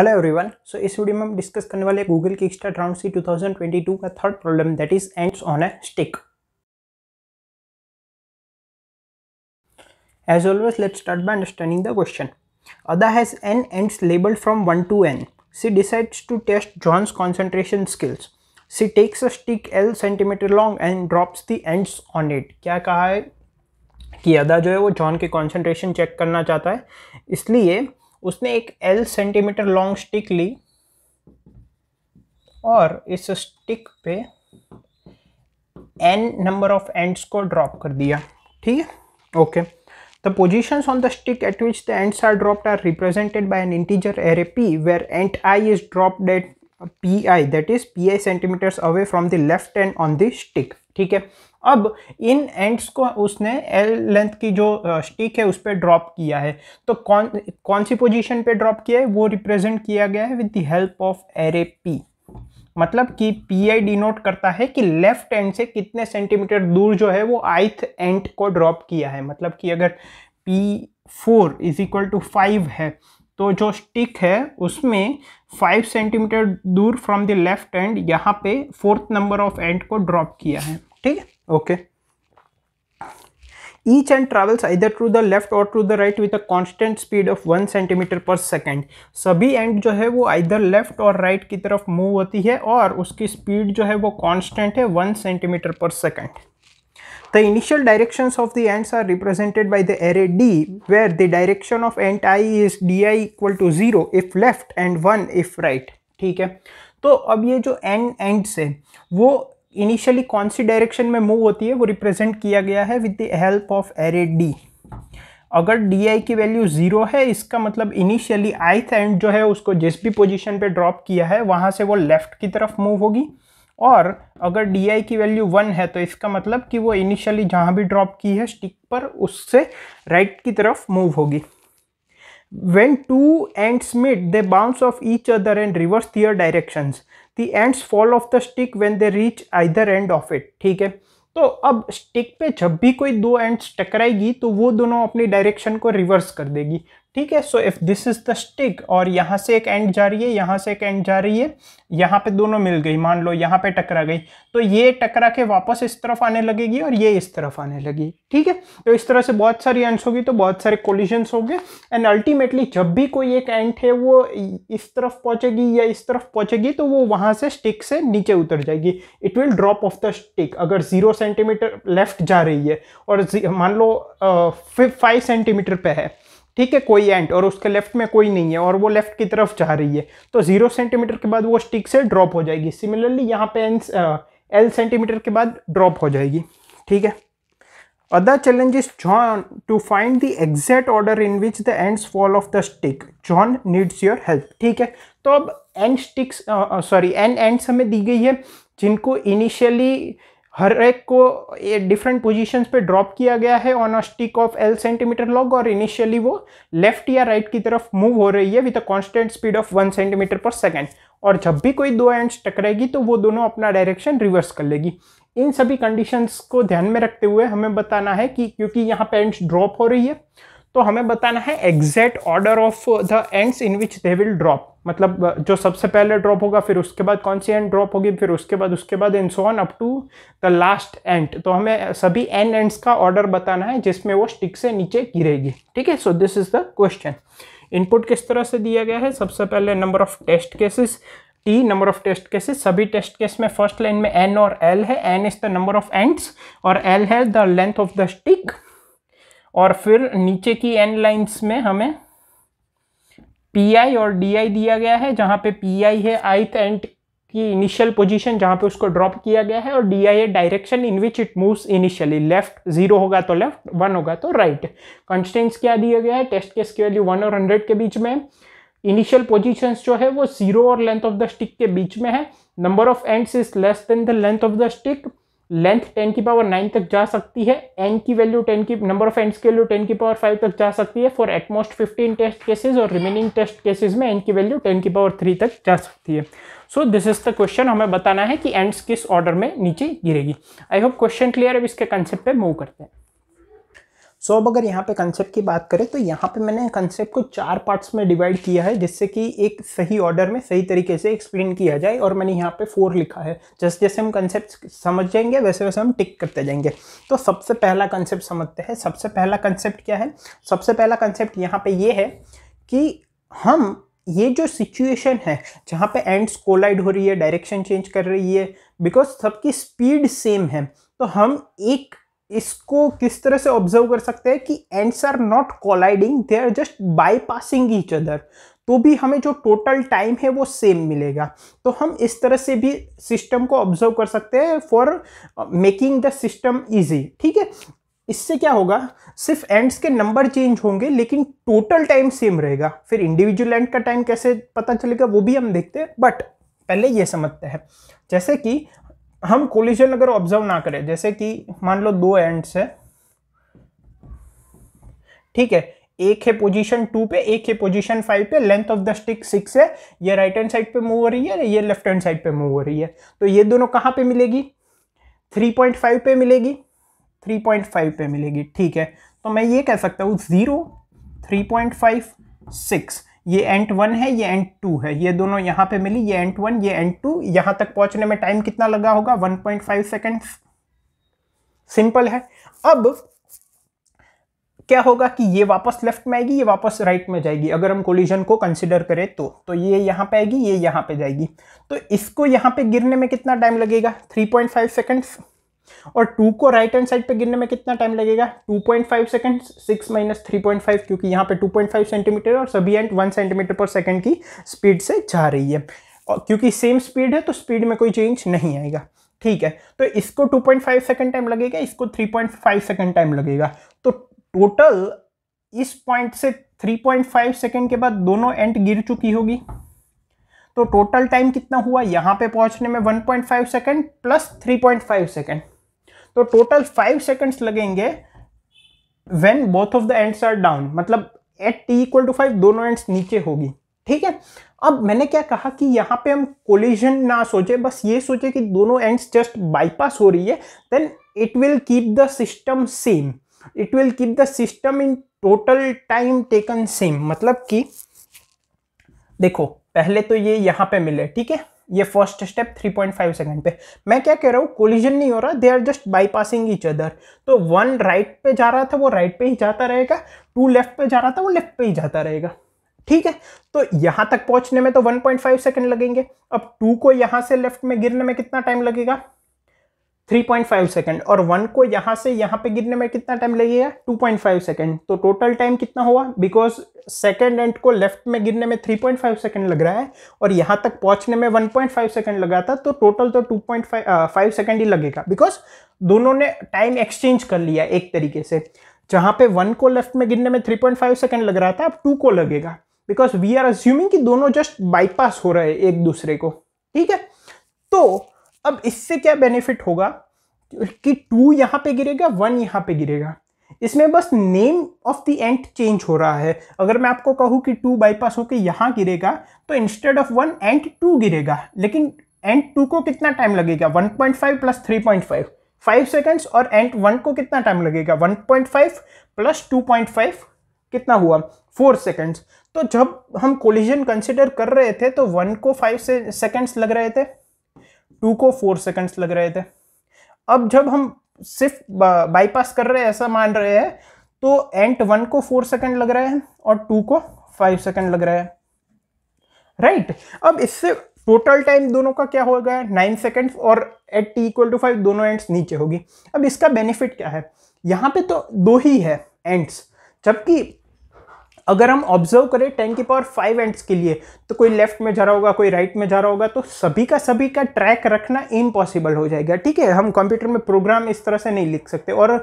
Hello everyone so इस video में हम डिस्कस करने वाले गूगल की एक्स्ट्रा ट्राउंड सी 2022 का third problem that is ants on a stick as always let start by understanding the question Ada has N ants labeled from one to N she decides to test John's concentration skills she takes a stick L centimeter long and drops the ants on it क्या कहा है कि अदा जो है वो John के concentration check करना चाहता है इसलिए उसने एक एल सेंटीमीटर लॉन्ग स्टिक ली और इस स्टिक पे एन नंबर ऑफ एंड्स को ड्रॉप कर दिया ठीक है okay the position on the stick at which the ants are dropped are represented by an integer array P where ant I is drop at P I that is P I centimeters away from the left end on the stick ठीक है अब इन ends को उसने L length की जो stick है उस पर ड्रॉप किया है तो कौन कौन सी पोजीशन पे ड्रॉप किया है वो रिप्रेजेंट किया गया है with the help of array P मतलब कि पी आई डिनोट करता है कि लेफ्ट एंड से कितने सेंटीमीटर दूर जो है वो आइथ एंड को ड्रॉप किया है मतलब कि अगर P four is equal to five है तो जो स्टिक है उसमें फाइव सेंटीमीटर दूर फ्रॉम द लेफ्ट एंड यहाँ पे फोर्थ नंबर ऑफ एंड को ड्रॉप किया है ठीक है okay each end travels either to the left or to the right with a constant speed of one centimetre per second सभी ant जो है वो इधर लेफ्ट और राइट right की तरफ मूव होती है और उसकी स्पीड जो है वो कांस्टेंट है one centimetre per second The initial directions of the ends are represented by the array D, where the direction of ant i is di equal to 0 if left and 1 if right. ठीक है तो अब ये जो n ends है वो initially कौन सी direction में मूव होती है वो रिप्रेजेंट किया गया है with the help of array D अगर डी आई की वैल्यू ज़ीरो है इसका मतलब इनिशियली आई एंड जो है उसको जिस भी पोजिशन पर ड्रॉप किया है वहाँ से वो लेफ़्ट की तरफ मूव होगी और अगर डी आई की वैल्यू वन है तो इसका मतलब कि वो इनिशियली जहाँ भी ड्रॉप की है स्टिक पर उससे राइट right की तरफ मूव होगी when two ants meet they bounce off each other and reverse their directions the ants fall of the stick when they reach either end of it ठीक है तो अब स्टिक पे जब भी कोई दो एंड्स टकराएगी तो वो दोनों अपनी डायरेक्शन को रिवर्स कर देगी ठीक है so if this is the stick और यहाँ से एक एंड जा रही है यहाँ से एक एंड जा रही है यहाँ पे दोनों मिल गई मान लो यहाँ पे टकरा गई तो ये टकरा के वापस इस तरफ आने लगेगी और ये इस तरफ आने लगी ठीक है तो इस तरह से बहुत सारी एंड्स होगी तो बहुत सारे कोलिजन्स होंगे एंड अल्टीमेटली जब भी कोई एक एंड है वो इस तरफ पहुँचेगी या इस तरफ पहुँचेगी तो वो वहाँ से स्टिक से नीचे उतर जाएगी it will drop off the stick अगर ज़ीरो सेंटीमीटर लेफ्ट जा रही है और मान लो फाइव सेंटीमीटर पे है ठीक है कोई एंट और उसके लेफ्ट में कोई नहीं है और वो लेफ्ट की तरफ जा रही है तो जीरो सेंटीमीटर के बाद वो स्टिक से ड्रॉप हो जाएगी सिमिलरली यहाँ पे एंस एल सेंटीमीटर के बाद ड्रॉप हो जाएगी ठीक है other challenge is John to find the exact order in which the ant fall of the stick John needs your help ठीक है तो अब and sticks sorry and ants हमें दी गई है जिनको इनिशियली हर एक को ये डिफरेंट पोजीशंस पे ड्रॉप किया गया है on a stick of L centimetre long और इनिशियली वो लेफ्ट या राइट की तरफ मूव हो रही है with a constant speed of one centimetre per second और जब भी कोई दो एंड्स टकराएगी तो वो दोनों अपना डायरेक्शन रिवर्स कर लेगी इन सभी कंडीशंस को ध्यान में रखते हुए हमें बताना है कि क्योंकि यहाँ पर एंड्स ड्रॉप हो रही है तो हमें बताना है exact order of the ants in which they will drop मतलब जो सबसे पहले ड्रॉप होगा फिर उसके बाद कौन सी एंड ड्रॉप होगी फिर उसके बाद उसके बाद in zone up to the last end तो हमें सभी एन एंड्स का ऑर्डर बताना है जिसमें वो स्टिक से नीचे गिरेगी ठीक है so this is the question input किस तरह से दिया गया है सबसे पहले number of test cases T number of test cases सभी टेस्ट केस में फर्स्ट लाइन में एन और एल है N is the number of ants और एल है the length of the stick और फिर नीचे की एन लाइन्स में हमें आई और आई दिया गया है जहाँ पे आई है आइथ एंड की इनिशियल पोजीशन जहाँ पे उसको ड्रॉप किया गया है और डी आई है direction in which it moves initially left zero होगा तो लेफ्ट वन होगा तो राइट कंस्टेंट्स क्या दिया गया है टेस्ट केस की वैल्यू वन और हंड्रेड के बीच में इनिशियल पोजीशंस जो है वो जीरो और लेंथ ऑफ द स्टिक के बीच में है number of ants is less than the length of the stick length 10 की पावर 9 तक जा सकती है एन की वैल्यू 10 की नंबर ऑफ एंड की वैल्यू 10 की पावर 5 तक जा सकती है फॉर एटमोस्ट 15 टेस्ट केसेस और रिमेनिंग टेस्ट केसेस में एन की वैल्यू 10 की पावर 3 तक जा सकती है so this is the question हमें बताना है कि एंड्स किस ऑर्डर में नीचे गिरेगी आई होप क्वेश्चन क्लियर है अब इसके कंसेप्ट पे मूव करते हैं सो अब अगर यहाँ पे कंसेप्ट की बात करें तो यहाँ पे मैंने कंसेप्ट को चार पार्ट्स में डिवाइड किया है जिससे कि एक सही ऑर्डर में सही तरीके से एक्सप्लेन किया जाए और मैंने यहाँ पे फोर लिखा है जैसे जैसे हम कंसेप्ट समझ जाएंगे वैसे वैसे हम टिक करते जाएंगे तो सबसे पहला कंसेप्ट समझते हैं सबसे पहला कंसेप्ट क्या है सबसे पहला कंसेप्ट यहाँ पर ये है कि हम ये जो सिचुएशन है जहाँ पे एंड्स कोलाइड हो रही है डायरेक्शन चेंज कर रही है बिकॉज सबकी स्पीड सेम है तो हम एक इसको किस तरह से ऑब्जर्व कर सकते हैं कि ants are not colliding they are just bypassing each other तो भी हमें जो टोटल टाइम है वो सेम मिलेगा तो हम इस तरह से भी सिस्टम को ऑब्जर्व कर सकते हैं for making the system easy ठीक है इससे क्या होगा सिर्फ एंड्स के नंबर चेंज होंगे लेकिन टोटल टाइम सेम रहेगा फिर इंडिविजुअल एंड का टाइम कैसे पता चलेगा वो भी हम देखते हैं बट पहले ये समझते हैं जैसे कि हम कोलिशन अगर ऑब्जर्व ना करें जैसे कि मान लो दो एंड्स है ठीक है एक है पोजीशन टू पे एक है पोजीशन फाइव पे length of the stick six है ये राइट हैंड साइड पे मूव हो रही है ये लेफ्ट हैंड साइड पे मूव हो रही है तो ये दोनों कहाँ पे मिलेगी थ्री पॉइंट फाइव पे मिलेगी थ्री पॉइंट फाइव पे मिलेगी ठीक है तो मैं ये कह सकता हूँ zero three point five six ये एंट वन है ये एंट टू है ये दोनों यहाँ पे मिली ये एंट वन ये एंट टू यहाँ तक पहुँचने में टाइम कितना लगा होगा 1.5 पॉइंट सेकेंड्स सिंपल है अब क्या होगा कि ये वापस लेफ्ट में आएगी ये वापस राइट right में जाएगी अगर हम कोलिजन को कंसिडर करें तो तो ये यहाँ पे आएगी ये यहाँ पे जाएगी तो इसको यहाँ पे गिरने में कितना टाइम लगेगा थ्री पॉइंट सेकेंड्स और टू को राइट हैंड साइड पे गिरने में कितना टाइम लगेगा 2.5 point five second six minus three क्योंकि यहाँ पे 2.5 सेंटीमीटर और सभी एंड 1 सेंटीमीटर पर सेकेंड की स्पीड से जा रही है और क्योंकि सेम स्पीड है तो स्पीड में कोई चेंज नहीं आएगा ठीक है तो इसको 2.5 सेकंड टाइम लगेगा इसको 3.5 सेकेंड टाइम लगेगा तो टोटल इस पॉइंट से 3.5 सेकेंड के बाद दोनों एंड गिर चुकी होगी तो टोटल टाइम कितना हुआ यहाँ पे पहुँचने में one five second plus five second तो टोटल फाइव सेकेंड्स लगेंगे when both of the ants are down मतलब at T equal to five दोनों एंड्स नीचे होगी ठीक है अब मैंने क्या कहा कि यहाँ पे हम कोलिजन ना सोचे बस ये सोचे कि दोनों एंड्स जस्ट बाईपास हो रही है then it will keep the system same it will keep the system in total time taken same मतलब कि देखो पहले तो ये यहाँ पे मिले ठीक है ये फर्स्ट स्टेप 3.5 सेकंड पे मैं क्या कह रहा हूँ कोलिजन नहीं हो रहा they are just bypassing each other तो वन राइट पे जा रहा था वो राइट पे ही जाता रहेगा टू लेफ्ट पे जा रहा था वो लेफ्ट पे ही जाता रहेगा ठीक है तो यहां तक पहुंचने में तो 1.5 सेकंड लगेंगे अब टू को यहां से लेफ्ट में गिरने में कितना टाइम लगेगा 3.5 सेकंड और वन को यहाँ से यहाँ पे गिरने में कितना टाइम लगेगा 2.5 सेकंड तो टोटल टाइम कितना हुआ बिकॉज सेकंड एंड को लेफ्ट में गिरने में 3.5 सेकंड लग रहा है और यहाँ तक पहुँचने में 1.5 सेकंड लगा था तो टोटल तो 2.5 फाइव सेकेंड ही लगेगा बिकॉज दोनों ने टाइम एक्सचेंज कर लिया एक तरीके से जहाँ पे वन को लेफ्ट में गिरने में थ्री फाइव सेकंड लग रहा था अब टू को लगेगा बिकॉज वी आर अज्यूमिंग कि दोनों जस्ट बाईपास हो रहे हैं एक दूसरे को ठीक है तो अब इससे क्या बेनिफिट होगा कि टू यहाँ पे गिरेगा वन यहाँ पे गिरेगा इसमें बस name of the ant change हो रहा है अगर मैं आपको कहूँ कि टू बाईपास होकर यहाँ गिरेगा तो instead of one ant two गिरेगा लेकिन एंट टू को कितना टाइम लगेगा 1.5 point five plus three point five five seconds और एंट वन को कितना टाइम लगेगा 1.5 point five plus two point five कितना हुआ फोर सेकेंड्स तो जब हम कोलिजन कंसिडर कर रहे थे तो वन को फाइव से सेकेंड्स लग रहे थे टू को फोर सेकंड्स लग रहे थे अब जब हम सिर्फ बाईपास कर रहे हैं ऐसा मान रहे हैं तो एंट वन को फोर सेकंड लग रहा है और टू को फाइव सेकंड लग रहा है राइट right. अब इससे टोटल टाइम दोनों का क्या होगा गया नाइन सेकेंड्स और at T equal to five दोनों एंड्स नीचे होगी अब इसका बेनिफिट क्या है यहाँ पे तो दो ही है एंड्स जबकि अगर हम ऑब्जर्व करें टेन की पावर फाइव एंड्स के लिए तो कोई लेफ्ट में जा रहा होगा कोई राइट में जा रहा होगा तो सभी का सभी का ट्रैक रखना इम्पॉसिबल हो जाएगा ठीक है हम कंप्यूटर में प्रोग्राम इस तरह से नहीं लिख सकते और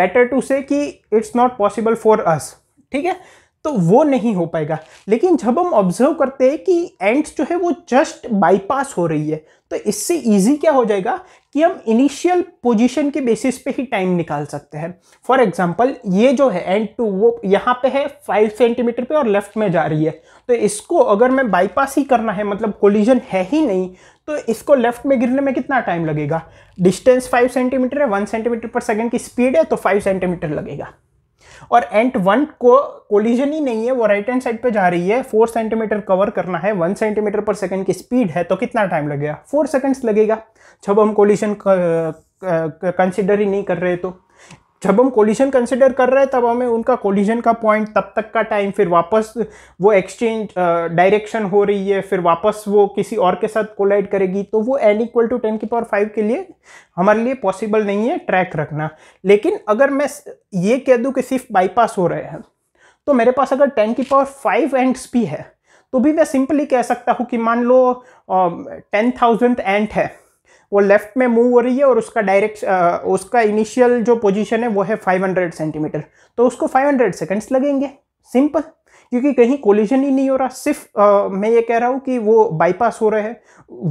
बेटर टू से कि it's not possible for us ठीक है तो वो नहीं हो पाएगा लेकिन जब हम ऑब्जर्व करते हैं कि एंड्स जो है वो जस्ट बाईपास हो रही है तो इससे ईजी क्या हो जाएगा कि हम इनिशियल पोजीशन के बेसिस पे ही टाइम निकाल सकते हैं फॉर एग्जांपल ये जो है एंड टू वो यहाँ पे है फाइव सेंटीमीटर पे और लेफ्ट में जा रही है तो इसको अगर मैं बाईपास ही करना है मतलब कोलिजन है ही नहीं तो इसको लेफ्ट में गिरने में कितना टाइम लगेगा डिस्टेंस फाइव सेंटीमीटर है वन सेंटीमीटर पर सेकेंड की स्पीड है तो फाइव सेंटीमीटर लगेगा और एंट वन को कोलिजन ही नहीं है वो राइट हैंड साइड पे जा रही है फोर सेंटीमीटर कवर करना है वन सेंटीमीटर पर सेकंड की स्पीड है तो कितना टाइम लगेगा फोर सेकंड्स लगेगा जब हम कोलिजन कंसिडर ही नहीं कर रहे तो जब हम कोलिशन कंसिडर कर रहे हैं तब हमें उनका कोलिशन का पॉइंट तब तक का टाइम फिर वापस वो एक्सचेंज डायरेक्शन हो रही है फिर वापस वो किसी और के साथ कोलाइड करेगी तो वो एन इक्वल टू टेन की पावर फाइव के लिए हमारे लिए पॉसिबल नहीं है ट्रैक रखना लेकिन अगर मैं ये कह दूँ कि सिर्फ बाईपास हो रहे हैं तो मेरे पास अगर टेन की पावर फाइव एंड्स भी है तो भी मैं सिंपली कह सकता हूँ कि मान लो टेन थाउजेंड एंट है वो लेफ्ट में मूव हो रही है और उसका डायरेक्ट उसका इनिशियल जो पोजीशन है वो है 500 सेंटीमीटर तो उसको 500 सेकंड्स लगेंगे सिंपल क्योंकि कहीं कोलिजन ही नहीं हो रहा सिर्फ मैं ये कह रहा हूँ कि वो बाईपास हो रहे हैं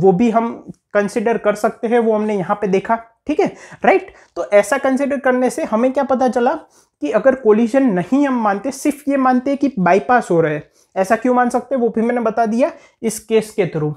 वो भी हम कंसिडर कर सकते हैं वो हमने यहाँ पर देखा ठीक है राइट तो ऐसा कंसिडर करने से हमें क्या पता चला कि अगर कोलिजन नहीं हम मानते सिर्फ ये मानते कि बाईपास हो रहे हैं ऐसा क्यों मान सकते हैं वो भी मैंने बता दिया इस केस के थ्रू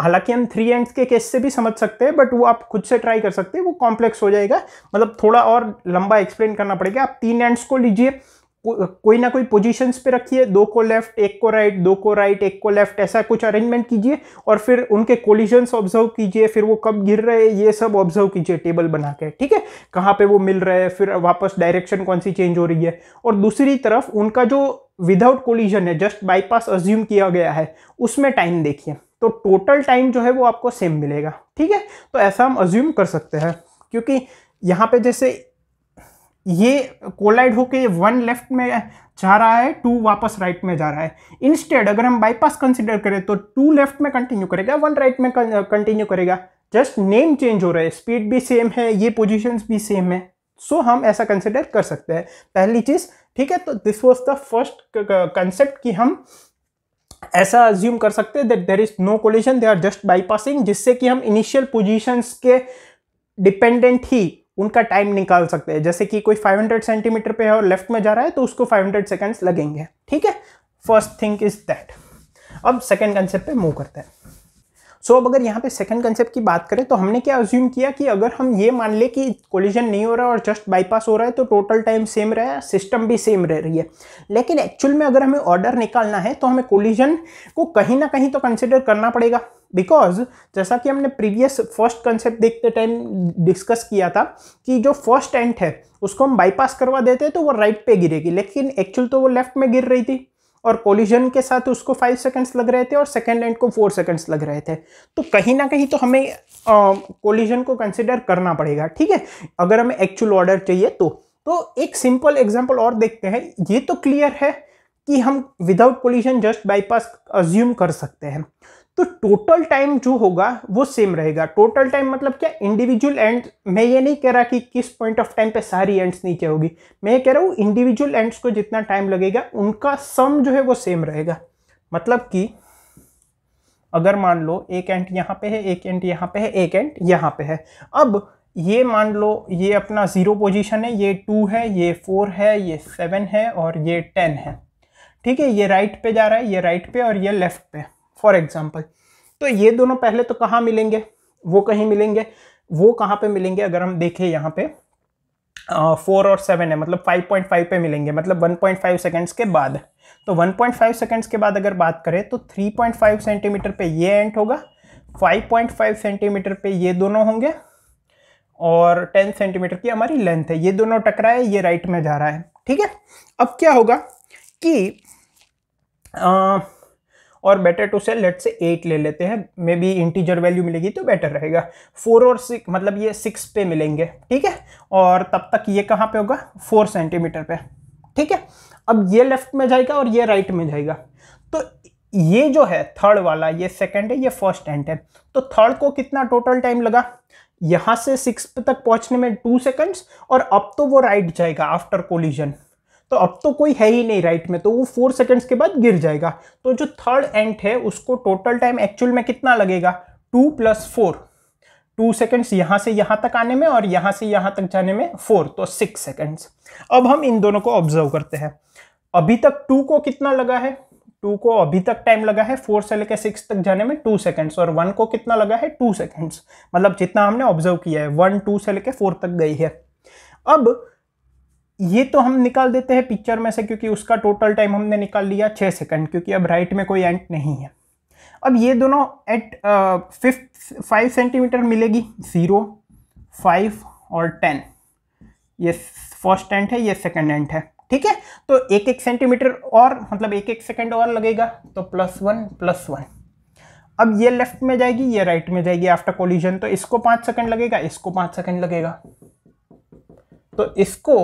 हालांकि हम थ्री एंड्स के केस से भी समझ सकते हैं बट वो आप खुद से ट्राई कर सकते हैं वो कॉम्प्लेक्स हो जाएगा मतलब थोड़ा और लंबा एक्सप्लेन करना पड़ेगा आप तीन एंड्स को लीजिए को, कोई ना कोई पोजीशंस पे रखिए दो को लेफ्ट एक को राइट दो को राइट एक को लेफ्ट ऐसा कुछ अरेंजमेंट कीजिए और फिर उनके कोलिजन्स ऑब्जर्व कीजिए फिर वो कब गिर रहे हैं ये सब ऑब्जर्व कीजिए टेबल बना के ठीक है कहाँ पे वो मिल रहे हैं फिर वापस डायरेक्शन कौन सी चेंज हो रही है और दूसरी तरफ उनका जो विदाउट कोलिजन है जस्ट बाईपास अज्यूम किया गया है उसमें टाइम देखिए तो टोटल टाइम जो है वो आपको सेम मिलेगा ठीक है तो ऐसा हम अज्यूम कर सकते हैं क्योंकि यहाँ पे जैसे ये कोलाइड होके वन लेफ्ट में जा रहा है टू वापस राइट में जा रहा है इंस्टेड अगर हम बाईपास कंसिडर करें तो टू लेफ्ट में कंटिन्यू करेगा वन राइट में कंटिन्यू करेगा जस्ट नेम चेंज हो रहा है स्पीड भी सेम है ये पोजिशन भी सेम है सो so, हम ऐसा कंसिडर कर सकते हैं पहली चीज़ ठीक है तो this was the first concept कि हम ऐसा अज्यूम कर सकते हैं that there is no collision they are just bypassing जिससे कि हम इनिशियल पोजिशन के डिपेंडेंट ही उनका टाइम निकाल सकते हैं जैसे कि कोई 500 सेंटीमीटर पे है और लेफ्ट में जा रहा है तो उसको 500 सेकेंड्स लगेंगे ठीक है फर्स्ट थिंग इज दैट अब सेकेंड कंसेप्ट मूव करते हैं सो so, अब अगर यहाँ पे सेकंड कंसेप्ट की बात करें तो हमने क्या अज्यूम किया कि अगर हम ये मान ले कि कोलिजन नहीं हो रहा और जस्ट बाईपास हो रहा है तो टोटल टाइम सेम रहा है सिस्टम भी सेम रह रही है लेकिन एक्चुअल में अगर हमें ऑर्डर निकालना है तो हमें कोलिजन को कहीं ना कहीं तो कंसिडर करना पड़ेगा बिकॉज जैसा कि हमने प्रीवियस फर्स्ट कंसेप्ट देखते टाइम डिस्कस किया था कि जो फर्स्ट एंट है उसको हम बाईपास करवा देते तो वो राइट right पे गिरेगी लेकिन एक्चुअल तो वो लेफ्ट में गिर रही थी और कोलिजन के साथ उसको फाइव सेकंड्स लग रहे थे और सेकेंड एंड को फोर सेकेंड्स लग रहे थे तो कहीं ना कहीं तो हमें कोलिजन को कंसिडर करना पड़ेगा ठीक है अगर हमें एक्चुअल ऑर्डर चाहिए तो तो एक सिंपल एग्जाम्पल और देखते हैं ये तो क्लियर है कि हम without collision just bypass assume कर सकते हैं तो टोटल टाइम जो होगा वो सेम रहेगा टोटल टाइम मतलब क्या इंडिविजुअल एंड मैं ये नहीं कह रहा कि किस पॉइंट ऑफ टाइम पे सारी एंड्स नीचे होगी मैं ये कह रहा हूँ इंडिविजुअल एंड्स को जितना टाइम लगेगा उनका सम जो है वो सेम रहेगा मतलब कि अगर मान लो एक एंड यहाँ पे है एक एंड यहाँ पे है एक एंड यहाँ पे है अब ये मान लो ये अपना ज़ीरो पोजिशन है ये टू है ये फोर है ये सेवन है और ये टेन है ठीक है ये राइट पे जा रहा है ये राइट पे और ये लेफ्ट पे फॉर एग्जाम्पल तो ये दोनों पहले तो कहाँ मिलेंगे वो कहीं मिलेंगे वो कहाँ पे मिलेंगे अगर हम देखें यहाँ पे फोर और सेवन है मतलब 5.5 पे मिलेंगे मतलब 1.5 सेकंड्स के बाद तो 1.5 सेकंड्स के बाद अगर बात करें तो 3.5 सेंटीमीटर पे ये एंड होगा 5.5 सेंटीमीटर पे ये दोनों होंगे और 10 सेंटीमीटर की हमारी लेंथ है ये दोनों टकरा है ये राइट में जा रहा है ठीक है अब क्या होगा कि आ, और बेटर टू सेल लेट से एट ले लेते हैं मे बी इंटीजर वैल्यू मिलेगी तो बेटर रहेगा फोर और सिक्स मतलब ये सिक्स पे मिलेंगे ठीक है और तब तक ये कहाँ पे होगा फोर सेंटीमीटर पे ठीक है अब ये लेफ्ट में जाएगा और ये राइट में जाएगा तो ये जो है थर्ड वाला ये सेकेंड है ये फर्स्ट एंड है तो थर्ड को कितना टोटल टाइम लगा यहाँ से सिक्स तक पहुँचने में टू सेकेंड्स और अब तो वो राइट जाएगा आफ्टर कोलिजन तो अब तो कोई है ही नहीं राइट में तो वो फोर सेकेंड्स के बाद गिर जाएगा तो जो थर्ड एंट है उसको टोटल टाइम एक्चुअल में कितना लगेगा two plus four two seconds यहाँ से यहाँ तक आने में और यहाँ से यहाँ तक जाने में फोर तो सिक्स सेकेंड्स अब हम इन दोनों को ऑब्जर्व करते हैं अभी तक टू को कितना लगा है टू को अभी तक टाइम लगा है फोर से लेकर सिक्स तक जाने में टू सेकेंड्स और वन को कितना लगा है टू सेकेंड्स मतलब जितना हमने ऑब्जर्व किया है वन टू से लेकर फोर तक गई है अब ये तो हम निकाल देते हैं पिक्चर में से क्योंकि उसका टोटल टाइम हमने निकाल लिया छः सेकंड क्योंकि अब राइट में कोई एंड नहीं है अब ये दोनों एट फिफ्थ फाइव सेंटीमीटर मिलेगी ज़ीरो फाइव और टेन ये फर्स्ट एंड है ये सेकंड एंड है ठीक है तो एक एक सेंटीमीटर और मतलब एक एक सेकंड और लगेगा तो प्लस वन प्लस वन अब ये लेफ्ट में जाएगी ये राइट में जाएगी आफ्टर कोलिजन तो इसको पाँच सेकेंड लगेगा इसको पाँच सेकेंड लगेगा तो इसको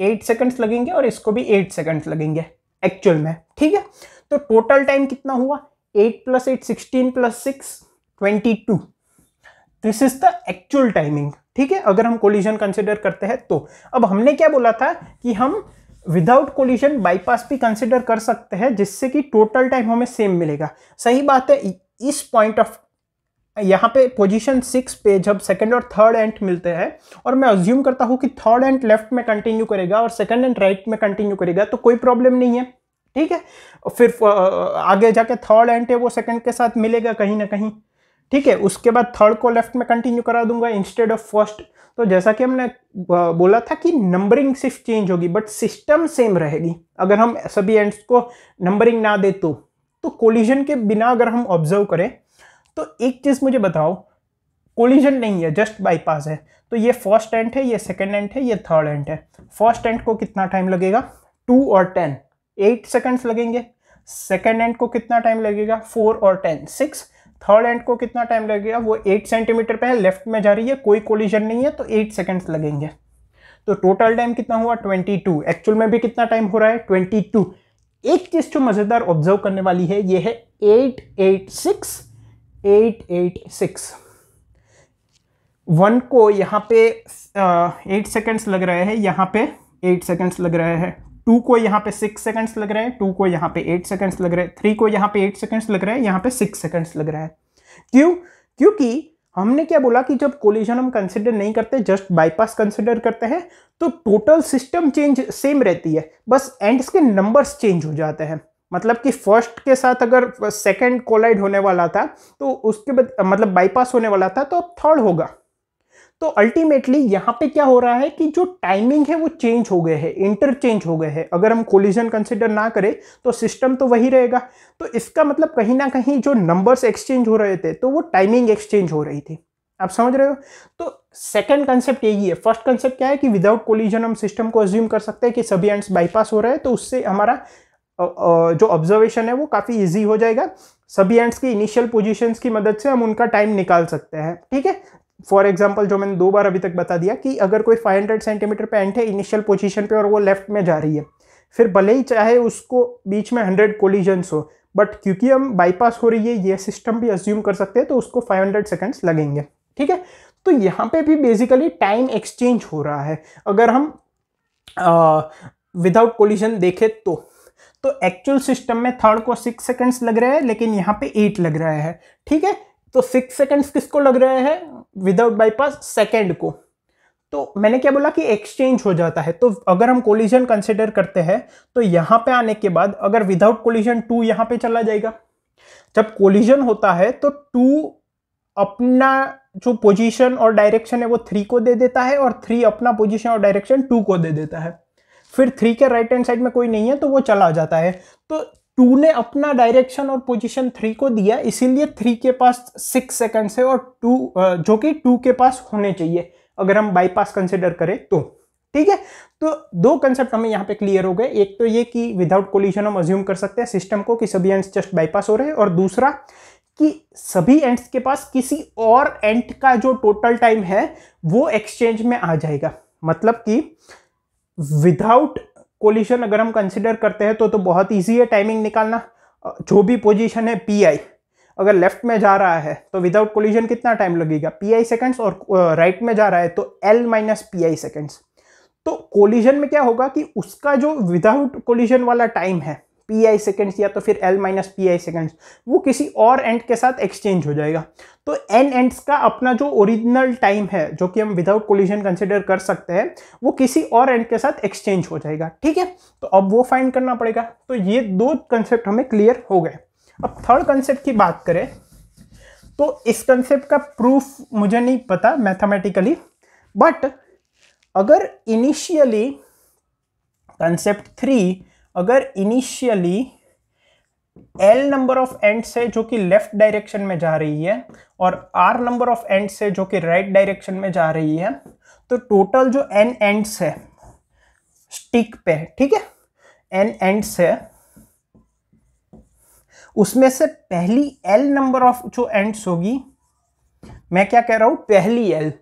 एट सेकेंड्स लगेंगे और इसको भी एट सेकेंड्स लगेंगे एक्चुअल में ठीक है तो टोटल टाइम कितना हुआ eight plus eight sixteen plus six twenty two this is the actual timing ठीक है अगर हम कोलिजन कंसिडर करते हैं तो अब हमने क्या बोला था कि हम विदाउट कोलिजन बाईपास भी कंसिडर कर सकते हैं जिससे कि टोटल टाइम हमें सेम मिलेगा सही बात है इस पॉइंट ऑफ यहाँ पे पोजीशन सिक्स पे जब सेकंड और थर्ड एंट मिलते हैं और मैं अज्यूम करता हूँ कि थर्ड एंट लेफ्ट में कंटिन्यू करेगा और सेकंड एंड राइट में कंटिन्यू करेगा तो कोई प्रॉब्लम नहीं है ठीक है फिर आगे जाके थर्ड एंट है वो सेकंड के साथ मिलेगा कहीं ना कहीं ठीक है उसके बाद थर्ड को लेफ्ट में कंटिन्यू करा दूंगा इंस्टेड ऑफ फर्स्ट तो जैसा कि हमने बोला था कि नंबरिंग सिर्फ चेंज होगी बट सिस्टम सेम रहेगी अगर हम सभी एंड्स को नंबरिंग ना दे तो कोलिजन तो के बिना अगर हम ऑब्जर्व करें तो एक चीज़ मुझे बताओ कोलिजन नहीं है जस्ट बाईपास है तो ये फर्स्ट एंड है ये सेकेंड एंड है ये थर्ड एंड है फर्स्ट एंड को कितना टाइम लगेगा टू और टेन एट सेकेंड्स लगेंगे सेकेंड एंड को कितना टाइम लगेगा फोर और टेन सिक्स थर्ड एंड को कितना टाइम लगेगा वो एट सेंटीमीटर पे है लेफ्ट में जा रही है कोई कोलिजन नहीं है तो एट सेकेंड्स लगेंगे तो टोटल टाइम कितना हुआ ट्वेंटी टू एक्चुअल में भी कितना टाइम हो रहा है ट्वेंटी टू एक चीज़ जो मज़ेदार ऑब्जर्व करने वाली है ये है eight eight six eight eight six one को यहाँ पे एट सेकेंड्स लग रहे हैं यहाँ पे एट सेकेंड्स लग रहे हैं टू को यहाँ पे सिक्स सेकेंड्स लग रहे हैं टू को यहाँ पे एट सेकेंड्स लग रहे हैं थ्री को यहाँ पे एट सेकेंड्स लग रहे हैं यहाँ पे सिक्स सेकेंड्स लग रहा है क्यों क्योंकि हमने क्या बोला कि जब कोलिजन हम कंसिडर नहीं करते जस्ट बाईपास कंसिडर करते हैं तो टोटल सिस्टम चेंज सेम रहती है बस एंड्स के नंबर्स चेंज हो जाते हैं मतलब कि फर्स्ट के साथ अगर सेकंड कोलाइड होने वाला था तो उसके बाद मतलब बाईपास होने वाला था तो अब थर्ड होगा तो अल्टीमेटली यहाँ पे क्या हो रहा है कि जो टाइमिंग है वो चेंज हो गए हैं इंटरचेंज हो गए हैं अगर हम कोलिजन कंसिडर ना करें तो सिस्टम तो वही रहेगा तो इसका मतलब कहीं ना कहीं जो नंबर्स एक्सचेंज हो रहे थे तो वो टाइमिंग एक्सचेंज हो रही थी आप समझ रहे हो तो सेकंड कंसेप्ट यही है फर्स्ट कंसेप्ट क्या है कि विदाउट कोलिजन हम सिस्टम को एज्यूम कर सकते हैं कि सभी एंड्स बाईपास हो रहे हैं तो उससे हमारा जो ऑब्जर्वेशन है वो काफ़ी ईजी हो जाएगा सभी एंड्स की इनिशियल पोजीशंस की मदद से हम उनका टाइम निकाल सकते हैं ठीक है फॉर एग्जाम्पल जो मैंने दो बार अभी तक बता दिया कि अगर कोई 500 सेंटीमीटर पे एंट है इनिशियल पोजीशन पे और वो लेफ्ट में जा रही है फिर भले ही चाहे उसको बीच में हंड्रेड कोलिजन्स हो बट क्योंकि हम बाईपास हो रही है ये सिस्टम भी अज्यूम कर सकते हैं तो उसको फाइव हंड्रेड लगेंगे ठीक है तो यहाँ पर भी बेसिकली टाइम एक्सचेंज हो रहा है अगर हम विदाउट कोलिजन देखें तो तो एक्चुअल सिस्टम में थर्ड को सिक्स सेकेंड्स लग रहे हैं लेकिन यहाँ पे एट लग रहा है ठीक है तो सिक्स सेकेंड्स किसको लग रहे हैं विदाउट बाईपास सेकेंड को तो मैंने क्या बोला कि एक्सचेंज हो जाता है तो अगर हम कोलिजन कंसिडर करते हैं तो यहाँ पे आने के बाद अगर विदाउट कोलिजन टू यहाँ पे चला जाएगा जब कोलिजन होता है तो टू अपना जो पोजीशन और डायरेक्शन है वो थ्री को दे देता है और थ्री अपना पोजीशन और डायरेक्शन टू को दे देता है फिर थ्री के राइट हैंड साइड में कोई नहीं है तो वो चला जाता है तो टू ने अपना डायरेक्शन और पोजीशन थ्री को दिया इसीलिए थ्री के पास सिक्स सेकेंड्स है और टू जो कि टू के पास होने चाहिए अगर हम बाईपास कंसिडर करें तो ठीक है तो दो कंसेप्ट हमें यहाँ पे क्लियर हो गए एक तो ये कि विदाउट कोलिशन हम अज्यूम कर सकते हैं सिस्टम को कि सभी एंड्स जस्ट बाईपास हो रहे हैं और दूसरा कि सभी एंड्स के पास किसी और एंड का जो टोटल टाइम है वो एक्सचेंज में आ जाएगा मतलब कि विदाउट कोलिशन अगर हम कंसिडर करते हैं तो तो बहुत ईजी है टाइमिंग निकालना जो भी पोजीशन है पी आई अगर लेफ्ट में जा रहा है तो विदाउट कोलिशन कितना टाइम लगेगा पी आई सेकेंड्स और राइट right में जा रहा है तो L minus P I seconds तो कोलिशन में क्या होगा कि उसका जो विदाउट कोलिशन वाला टाइम है पी आई सेकेंड्स या तो फिर L minus P I seconds वो किसी और एंड के साथ एक्सचेंज हो जाएगा तो एन एंड्स का अपना जो ओरिजिनल टाइम है जो कि हम विदाउट कोलिजन कंसिडर कर सकते हैं वो किसी और एंड के साथ एक्सचेंज हो जाएगा ठीक है तो अब वो फाइंड करना पड़ेगा तो ये दो कंसेप्ट हमें क्लियर हो गए अब थर्ड कंसेप्ट की बात करें तो इस कंसेप्ट का प्रूफ मुझे नहीं पता मैथमेटिकली बट अगर इनिशियली कंसेप्ट थ्री अगर initially L number of ants है जो कि लेफ्ट डायरेक्शन में जा रही है और आर नंबर ऑफ एंड्स है जो कि राइट right डायरेक्शन में जा रही है तो टोटल जो एन एंड्स है स्टिक पे ठीक है एन एंड्स है उसमें से पहली एल नंबर ऑफ जो एंड्स होगी मैं क्या कह रहा हूं पहली एल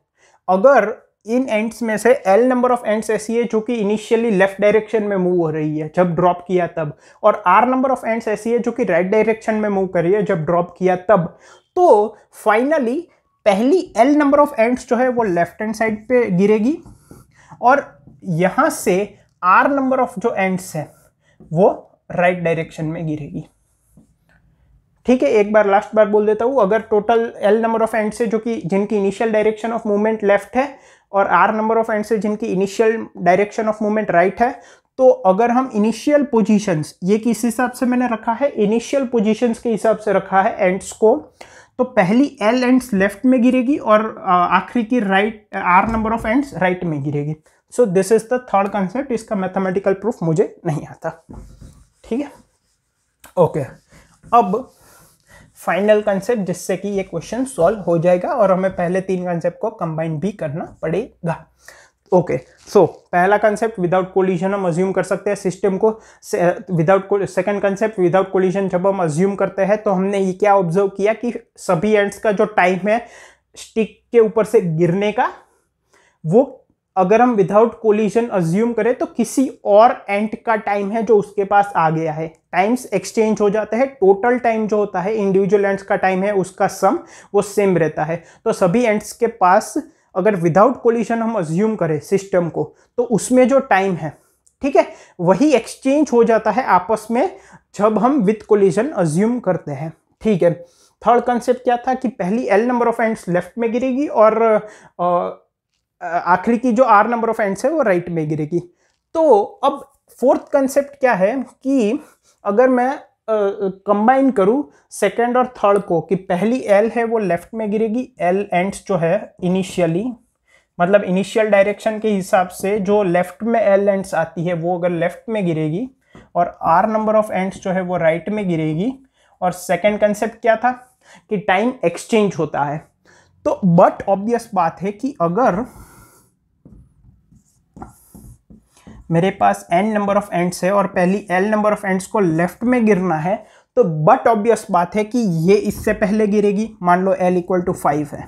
अगर इन एंड्स में से एल नंबर ऑफ एंड्स ऐसी है जो कि इनिशियली लेफ्ट डायरेक्शन में मूव हो रही है जब ड्रॉप किया तब और आर नंबर ऑफ एंड्स ऐसी है जो कि राइट डायरेक्शन में मूव कर रही है जब ड्रॉप किया तब तो फाइनली पहली एल नंबर ऑफ एंड्स जो है वो लेफ्ट हैंड साइड पे गिरेगी और यहाँ से आर नंबर ऑफ जो एंड्स है वो राइट right डायरेक्शन में गिरेगी ठीक है एक बार लास्ट बार बोल देता हूँ अगर total L number of ants है जो कि जिनकी initial direction of movement left है और आर नंबर ऑफ एंड्स है जिनकी initial direction of movement right है तो अगर हम इनिशियल पोजीशंस ये किस हिसाब से मैंने रखा है इनिशियल पोजीशंस के हिसाब से रखा है एंड्स को तो पहली एल एंड्स लेफ्ट में गिरेगी और आखिरी की right R number of ants right में गिरेगी so this is the third concept इसका मैथमेटिकल प्रूफ मुझे नहीं आता ठीक है ओके okay. अब फाइनल कंसेप्ट जिससे कि ये क्वेश्चन सॉल्व हो जाएगा और हमें पहले तीन कंसेप्ट को कंबाइन भी करना पड़ेगा ओके सो पहला कंसेप्ट विदाउट कोलिजन हम अज्यूम कर सकते हैं सिस्टम को without second concept without collision जब हम अज्यूम करते हैं तो हमने ये क्या ऑब्जर्व किया कि सभी एंड्स का जो टाइम है स्टिक के ऊपर से गिरने का वो अगर हम विदाउट कोलिजन अज्यूम करें तो किसी और एंट का टाइम है जो उसके पास आ गया है टाइम्स एक्सचेंज हो जाता है टोटल टाइम जो होता है इंडिविजुअल एंट्स का टाइम है उसका सम वो सेम रहता है तो सभी एंट्स के पास अगर विदाउट कोलिशन हम अज्यूम करें सिस्टम को तो उसमें जो टाइम है ठीक है वही एक्सचेंज हो जाता है आपस में जब हम विथ कोलिशन अज्यूम करते हैं ठीक है थर्ड कंसेप्ट क्या था कि पहली L number of ants left में गिरेगी और आ, आखिरी की जो आर नंबर ऑफ एंड्स है वो राइट में गिरेगी तो अब फोर्थ कंसेप्ट क्या है कि अगर मैं कंबाइन करूं सेकंड और थर्ड को कि पहली एल है वो लेफ्ट में गिरेगी एल एंड्स जो है इनिशियली मतलब इनिशियल डायरेक्शन के हिसाब से जो लेफ्ट में एल एंड्स आती है वो अगर लेफ्ट में गिरेगी और आर नंबर ऑफ एंड्स जो है वो राइट right में गिरेगी और सेकंड कंसेप्ट क्या था कि टाइम एक्सचेंज होता है तो बट ऑब्वियस बात है कि अगर मेरे पास एन नंबर ऑफ एंड्स है और पहली एल नंबर ऑफ एंड्स को लेफ्ट में गिरना है तो बट ऑब्वियस बात है कि ये इससे पहले गिरेगी मान लो एल इक्वल टू फाइव है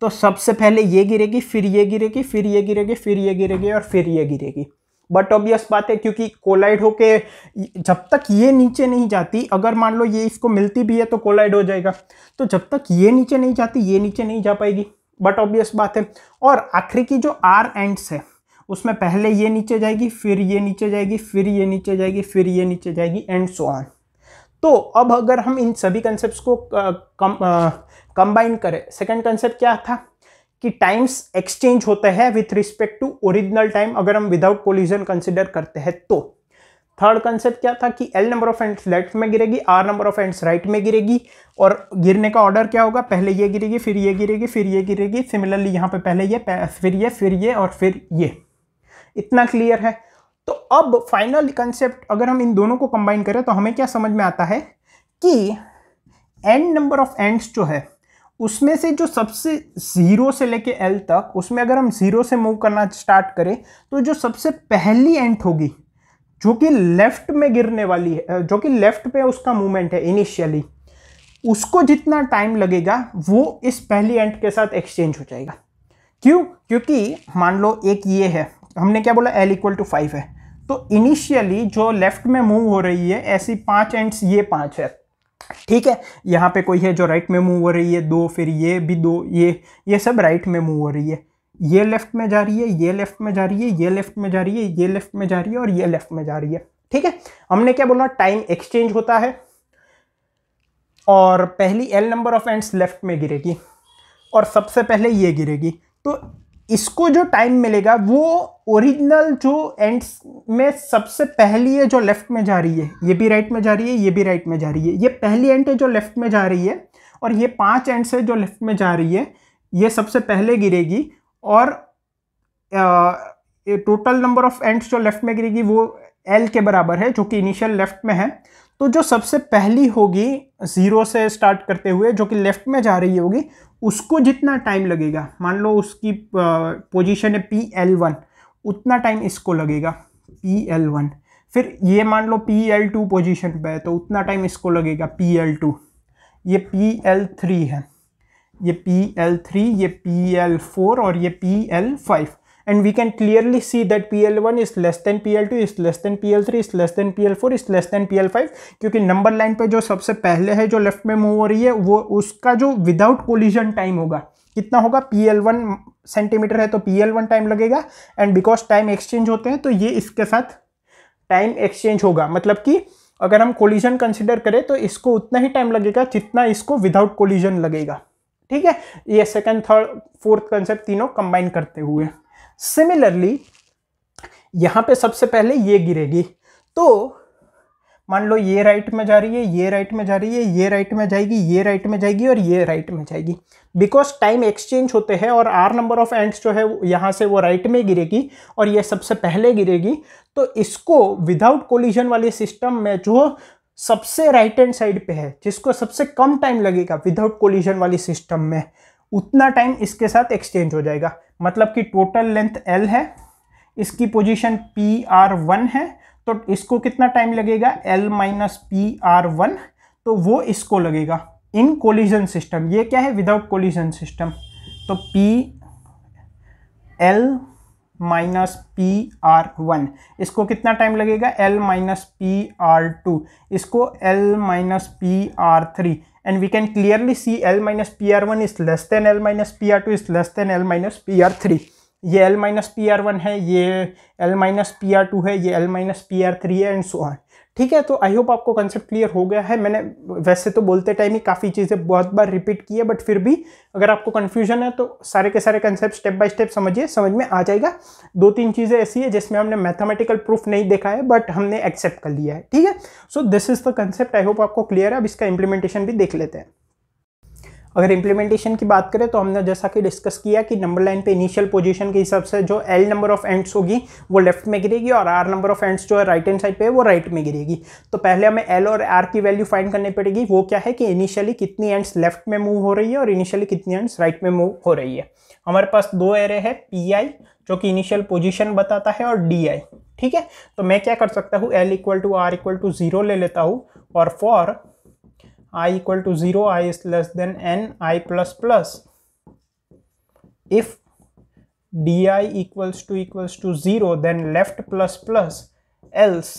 तो सबसे पहले ये गिरेगी फिर ये गिरेगी फिर ये गिरेगी फिर ये गिरेगी और फिर ये गिरेगी बट ऑब्वियस बात है क्योंकि कोलाइड होके जब तक ये नीचे नहीं जाती अगर मान लो ये इसको मिलती भी है तो कोलाइड हो जाएगा तो जब तक ये नीचे नहीं जाती ये नीचे नहीं जा पाएगी बट ऑब्वियस बात है और आखिरी की जो आर एंड्स है उसमें पहले ये नीचे जाएगी फिर ये नीचे जाएगी फिर ये नीचे जाएगी फिर ये नीचे जाएगी एंड सो ऑन तो अब अगर हम इन सभी कंसेप्ट को कम कंबाइन करें सेकेंड कंसेप्ट क्या था कि टाइम्स एक्सचेंज होते हैं with respect to original time अगर हम विदाउट कोलिजन कंसिडर करते हैं तो थर्ड कंसेप्ट क्या था कि L number of ants left में गिरेगी R number of ants right में गिरेगी और गिरने का ऑर्डर क्या होगा पहले ये गिरेगी फिर ये गिरेगी फिर ये गिरेगी सिमिलरली यहाँ पे पहले ये फिर ये फिर ये और फिर ये इतना क्लियर है तो अब फाइनल कंसेप्ट अगर हम इन दोनों को कंबाइन करें तो हमें क्या समझ में आता है कि एन नंबर ऑफ एंड्स जो है उसमें से जो सबसे ज़ीरो से लेके एल तक उसमें अगर हम ज़ीरो से मूव करना स्टार्ट करें तो जो सबसे पहली एंट होगी जो कि लेफ्ट में गिरने वाली है जो कि लेफ्ट पे उसका मूवमेंट है इनिशियली उसको जितना टाइम लगेगा वो इस पहली एंट के साथ एक्सचेंज हो जाएगा क्यों क्योंकि मान लो एक ये है हमने क्या बोला एल इक्वल टू फाइव है तो इनिशियली जो लेफ्ट में मूव हो रही है ऐसी पांच एंड्स ये पांच है ठीक है यहाँ पे कोई है जो राइट में मूव हो रही है दो फिर ये भी दो ये ये सब राइट में मूव हो रही है ये लेफ्ट में जा रही है ये लेफ्ट में जा रही है ये लेफ्ट में जा रही है ये लेफ्ट में जा रही है और ये लेफ्ट में जा रही है ठीक है हमने क्या बोला टाइम एक्सचेंज होता है और पहली L number of ants left में गिरेगी और सबसे पहले ये गिरेगी तो इसको जो टाइम मिलेगा वो ओरिजिनल जो एंड्स में सबसे पहली है जो लेफ्ट में जा रही है ये भी राइट में जा रही है ये भी राइट में जा रही है ये पहली एंड है जो लेफ्ट में जा रही है और ये पांच एंड्स है जो लेफ्ट में जा रही है ये सबसे पहले गिरेगी और टोटल नंबर ऑफ एंड्स जो लेफ्ट में गिरेगी वो एल के बराबर है जो कि इनिशियल लेफ्ट में है तो जो सबसे पहली होगी ज़ीरो से स्टार्ट करते हुए जो कि लेफ़्ट में जा रही होगी उसको जितना टाइम लगेगा मान लो उसकी पोजीशन है पी एल वन उतना टाइम इसको लगेगा पी एल वन फिर ये मान लो पी एल टू पोजिशन पर है तो उतना टाइम इसको लगेगा पी एल टू ये पी एल थ्री है ये पी एल थ्री ये पी एल फोर और ये P L five and we can clearly see that PL1 is less than PL2 is less than PL3 is less than PL4 is less than PL5 क्योंकि number line पे जो सबसे पहले है जो left में मूव हो रही है वो उसका जो विदाउट कोलिजन टाइम होगा कितना होगा पी एल वन सेंटीमीटर है तो पी एल वन टाइम लगेगा एंड बिकॉज टाइम एक्सचेंज होते हैं तो ये इसके साथ टाइम एक्सचेंज होगा मतलब कि अगर हम कोलिजन कंसिडर करें तो इसको उतना ही टाइम लगेगा जितना इसको विदाउट कोलिजन लगेगा ठीक है ये सेकंड थर्ड फोर्थ कंसेप्ट तीनों कंबाइन करते हुए सिमिलरली यहाँ पे सबसे पहले ये गिरेगी तो मान लो ये राइट में जा रही है ये राइट में जा रही है ये राइट में जाएगी ये राइट में जाएगी और ये राइट में जाएगी बिकॉज टाइम एक्सचेंज होते हैं और आर नंबर ऑफ एंड्स जो है यहाँ से वो राइट में गिरेगी और ये सबसे पहले गिरेगी तो इसको विदाउट कोलिजन वाले सिस्टम में जो सबसे राइट हैंड साइड पे है जिसको सबसे कम टाइम लगेगा विदाउट कोलिजन वाली सिस्टम में उतना टाइम इसके साथ एक्सचेंज हो जाएगा मतलब कि टोटल लेंथ एल है इसकी पोजीशन पी आर वन है तो इसको कितना टाइम लगेगा L minus P R one तो वो इसको लगेगा इन कोलिजन सिस्टम ये क्या है विदाउट कोलिजन सिस्टम तो P L minus P R one इसको कितना टाइम लगेगा L minus P R two इसको L minus P R three and we can clearly see L minus P R one is less than L minus P R two is less than L minus P R three ये L minus P R one है ये L minus P R two है ये L minus P R three है and so on ठीक है तो I hope आपको कंसेप्ट क्लियर हो गया है मैंने वैसे तो बोलते टाइम ही काफ़ी चीज़ें बहुत बार रिपीट की है बट फिर भी अगर आपको कन्फ्यूजन है तो सारे के सारे कंसेप्ट स्टेप बाय स्टेप समझिए समझ में आ जाएगा दो तीन चीज़ें ऐसी है जिसमें हमने मैथमेटिकल प्रूफ नहीं देखा है बट हमने एक्सेप्ट कर लिया है ठीक है so this is the concept I hope आपको क्लियर है अब इसका इंप्लीमेंटेशन भी देख लेते हैं अगर इंप्लीमेंटेशन की बात करें तो हमने जैसा कि डिस्कस किया कि नंबर लाइन पे इनिशियल पोजीशन के हिसाब से जो एल नंबर ऑफ एंड्स होगी वो लेफ्ट में गिरेगी और आर नंबर ऑफ एंड्स जो है राइट हैंड साइड पे वो राइट में गिरेगी तो पहले हमें एल और आर की वैल्यू फाइंड करनी पड़ेगी वो क्या है कि इनिशियली कितनी एंड्स लेफ्ट में मूव हो रही है और इनिशियली कितनी एंड्स राइट में मूव हो रही है हमारे पास दो एरे है पी आई जो कि इनिशियल पोजिशन बताता है और डी आई ठीक है तो मैं क्या कर सकता हूँ L equal to R equal to zero ले लेता हूँ और for i equal to 0 i is less than n i plus plus if di equals to equals to 0 then left plus plus else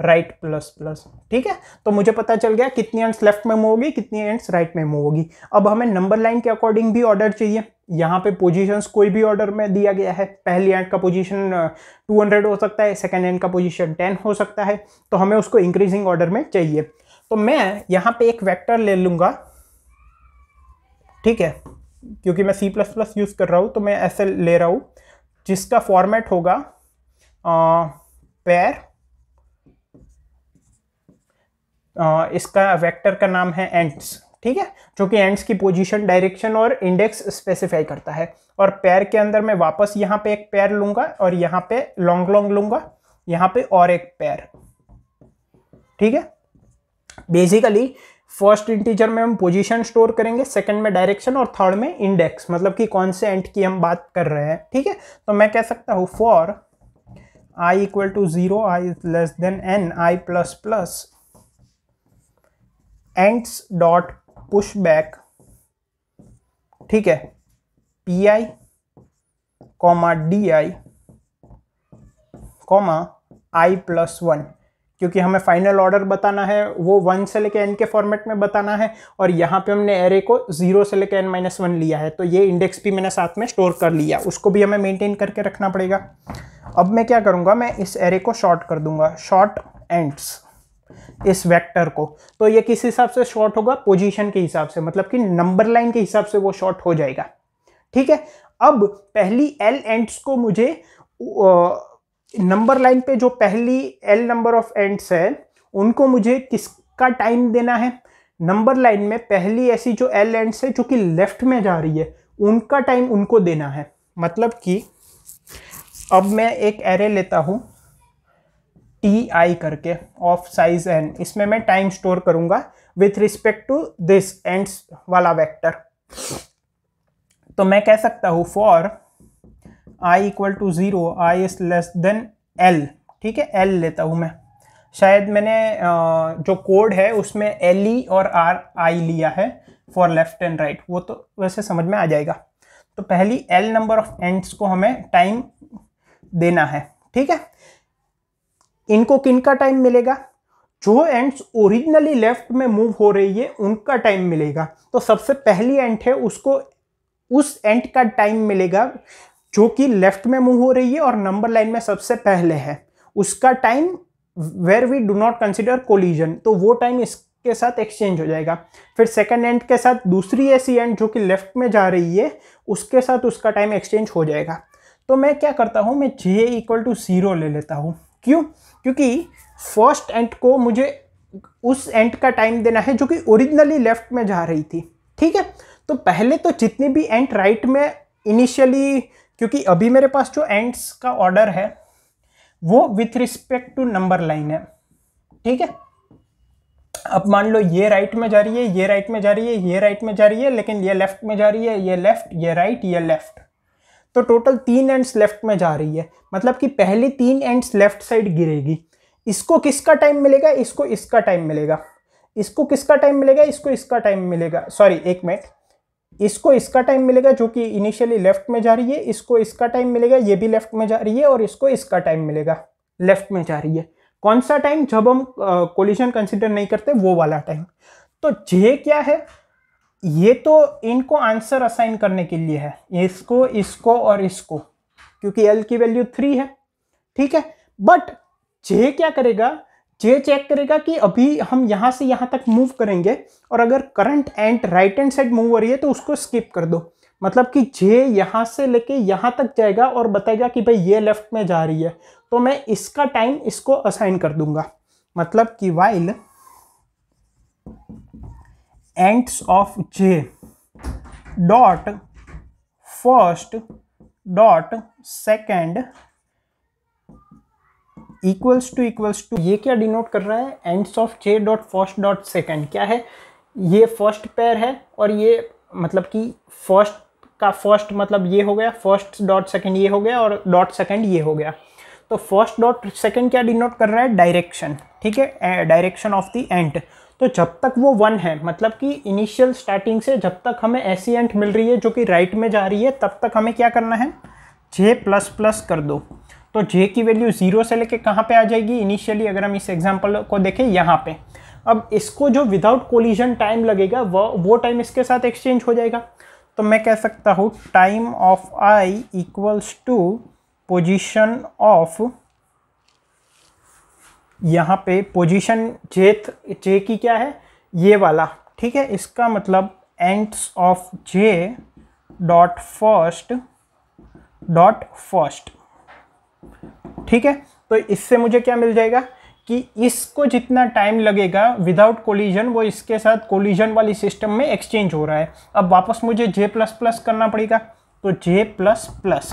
right plus plus ठीक है तो मुझे पता चल गया कितनी एंड्स लेफ्ट में मूव होगी कितनी एंड्स राइट में मूव होगी अब हमें नंबर लाइन के अकॉर्डिंग भी ऑर्डर चाहिए यहाँ पे पोजीशंस कोई भी ऑर्डर में दिया गया है पहली एंड का पोजीशन 200 हो सकता है सेकंड एंड का पोजीशन 10 हो सकता है तो हमें उसको इंक्रीजिंग ऑर्डर में चाहिए तो मैं यहाँ पे एक वेक्टर ले लूँगा ठीक है क्योंकि मैं सी प्लस प्लस यूज़ कर रहा हूँ तो मैं ऐसे ले रहा हूँ जिसका फॉर्मेट होगा पैर इसका वेक्टर का नाम है एंट्स ठीक है जो कि एंड्स की पोजीशन डायरेक्शन और इंडेक्स स्पेसिफाई करता है और पैर के अंदर मैं वापस यहाँ पे एक पैर लूंगा और यहाँ पे लॉन्ग लॉन्ग लूंगा यहाँ पे और एक पैर ठीक है बेसिकली फर्स्ट इंटीजर में हम पोजीशन स्टोर करेंगे सेकंड में डायरेक्शन और थर्ड में इंडेक्स मतलब कि कौन से एंट की हम बात कर रहे हैं ठीक है तो मैं कह सकता हूँ for I equal to zero I less than N I plus plus ants dot push back ठीक है P I comma D I comma I plus one क्योंकि हमें फाइनल ऑर्डर बताना है वो वन से लेके एन के फॉर्मेट में बताना है और यहाँ पे हमने एरे को जीरो से लेके एन माइनस वन लिया है तो ये इंडेक्स भी मैंने साथ में स्टोर कर लिया उसको भी हमें मेंटेन करके रखना पड़ेगा अब मैं क्या करूँगा मैं इस एरे को शॉर्ट कर दूंगा शॉर्ट एंड्स इस वेक्टर को तो ये किस हिसाब से शॉर्ट होगा पोजीशन के हिसाब से मतलब कि नंबर लाइन के हिसाब से वो शॉर्ट हो जाएगा ठीक है अब पहली एल एंड्स को मुझे नंबर लाइन पे जो पहली एल नंबर ऑफ एंड्स है उनको मुझे किसका टाइम देना है नंबर लाइन में पहली ऐसी जो एल एंड्स है जो कि लेफ्ट में जा रही है उनका टाइम उनको देना है मतलब कि अब मैं एक एरे लेता हूँ टी आई करके ऑफ साइज एन इसमें मैं टाइम स्टोर करूँगा with respect to this ants वाला वेक्टर तो मैं कह सकता हूँ for I equal to zero I is less than L ठीक है एल लेता हूँ मैं शायद मैंने जो कोड है उसमें एल ई e और आर आई लिया है फॉर लेफ्ट एंड राइट वो तो वैसे समझ में आ जाएगा तो पहली एल नंबर ऑफ एंड्स को हमें टाइम देना है ठीक है इनको किन का टाइम मिलेगा जो एंड्स ओरिजिनली लेफ्ट में मूव हो रही है उनका टाइम मिलेगा तो सबसे पहली एंड है उसको उस एंड का टाइम मिलेगा जो कि लेफ्ट में मूव हो रही है और नंबर लाइन में सबसे पहले है उसका time where we do not consider collision तो वो टाइम इसके साथ एक्सचेंज हो जाएगा फिर सेकेंड एंड के साथ दूसरी ऐसी एंड जो कि लेफ्ट में जा रही है उसके साथ उसका टाइम एक्सचेंज हो जाएगा तो मैं क्या करता हूँ मैं जे इक्वल टू ज़ीरो ले लेता हूँ क्यों क्योंकि फर्स्ट एंड को मुझे उस एंड का टाइम देना है जो कि ओरिजिनली लेफ्ट में जा रही थी ठीक है तो पहले तो जितनी भी एंड राइट में इनिशियली क्योंकि अभी मेरे पास जो एंड्स का ऑर्डर है वो with respect to number line है ठीक है अब मान लो ये राइट में जा रही है ये राइट में जा रही है ये राइट में जा रही है लेकिन ये लेफ्ट में जा रही है ये लेफ्ट ये राइट ये लेफ्ट तो टोटल तीन एंड्स लेफ्ट में जा रही है मतलब कि पहली तीन एंड्स लेफ्ट साइड गिरेगी इसको किसका टाइम मिलेगा इसको इसका टाइम मिलेगा इसको किसका टाइम मिलेगा इसको इसका टाइम मिलेगा सॉरी एक मिनट इसको इसका टाइम मिलेगा जो कि इनिशियली लेफ्ट में जा रही है इसको इसका टाइम मिलेगा ये भी लेफ्ट में जा रही है और इसको इसका टाइम मिलेगा लेफ्ट में जा रही है कौन सा टाइम जब हम कोलिशन कंसिडर नहीं करते वो वाला टाइम तो जे क्या है ये तो इनको आंसर असाइन करने के लिए है इसको इसको और इसको क्योंकि एल की वैल्यू थ्री है ठीक है बट जे क्या करेगा जे चेक करेगा कि अभी हम यहाँ से यहाँ तक मूव करेंगे और अगर current ant right hand side move हो रही है तो उसको स्किप कर दो मतलब कि जे यहाँ से लेके यहाँ तक जाएगा और बताएगा कि भाई ये लेफ्ट में जा रही है तो मैं इसका टाइम इसको असाइन कर दूंगा मतलब कि while ants of J dot first dot second equals to equals to ये क्या डिनोट कर रहा है ants of J dot first dot second क्या है ये फर्स्ट पेयर है और ये मतलब कि फर्स्ट का फर्स्ट मतलब ये हो गया फर्स्ट डॉट सेकेंड ये हो गया और डॉट सेकेंड ये हो गया तो फर्स्ट डॉट सेकेंड क्या डिनोट कर रहा है डायरेक्शन ठीक है डायरेक्शन ऑफ द एंड तो जब तक वो वन है मतलब कि इनिशियल स्टार्टिंग से जब तक हमें ऐसी एंट मिल रही है जो कि राइट में जा रही है तब तक हमें क्या करना है जे प्लस प्लस कर दो तो जे की वैल्यू जीरो से लेके कहाँ पे आ जाएगी इनिशियली अगर हम इस एग्जाम्पल को देखें यहाँ पे अब इसको जो विदाउट कोलिजन टाइम लगेगा वो वो टाइम इसके साथ एक्सचेंज हो जाएगा तो मैं कह सकता हूँ time of I equals to position of यहाँ पे पोजिशन जेथ जे की क्या है ये वाला ठीक है इसका मतलब ants of J dot first dot first ठीक है तो इससे मुझे क्या मिल जाएगा कि इसको जितना टाइम लगेगा विदाउट कोलिजन वो इसके साथ कोलिजन वाली सिस्टम में एक्सचेंज हो रहा है अब वापस मुझे जे प्लस प्लस करना पड़ेगा तो जे प्लस प्लस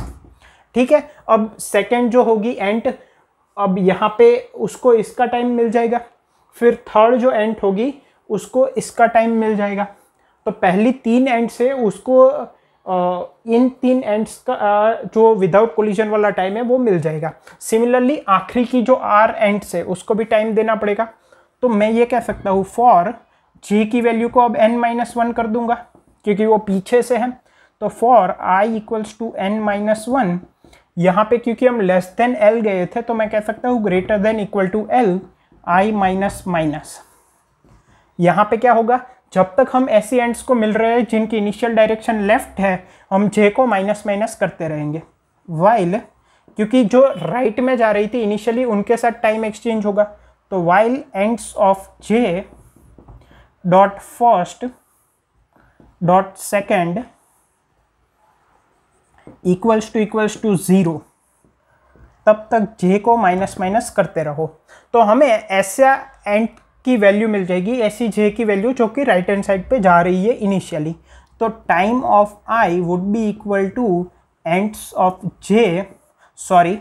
ठीक है अब सेकेंड जो होगी एंट अब यहाँ पे उसको इसका टाइम मिल जाएगा फिर थर्ड जो एंट होगी उसको इसका टाइम मिल जाएगा तो पहली तीन एंड से उसको इन तीन एंड्स का जो विदाउट कोलिजन वाला टाइम है वो मिल जाएगा सिमिलरली आखिरी की जो आर एंड्स है उसको भी टाइम देना पड़ेगा तो मैं ये कह सकता हूँ फॉर जी की वैल्यू को अब एन माइनस वन कर दूंगा क्योंकि वो पीछे से है तो for I equals to N minus one यहाँ पे क्योंकि हम लेस देन एल गए थे तो मैं कह सकता हूँ greater than equal to L I minus minus यहाँ पे क्या होगा जब तक हम ऐसी एंड्स को मिल रहे हैं जिनकी इनिशियल डायरेक्शन लेफ्ट है हम जे को माइनस माइनस करते रहेंगे वाइल क्योंकि जो राइट right में जा रही थी इनिशियली उनके साथ टाइम एक्सचेंज होगा तो while ants of J dot first dot second equals to equals to zero तब तक जे को माइनस माइनस करते रहो तो हमें ऐसा एंड की वैल्यू मिल जाएगी एस सी जे की वैल्यू जो कि राइट हैंड साइड पे जा रही है इनिशियली तो time of I would be equal to ants of J sorry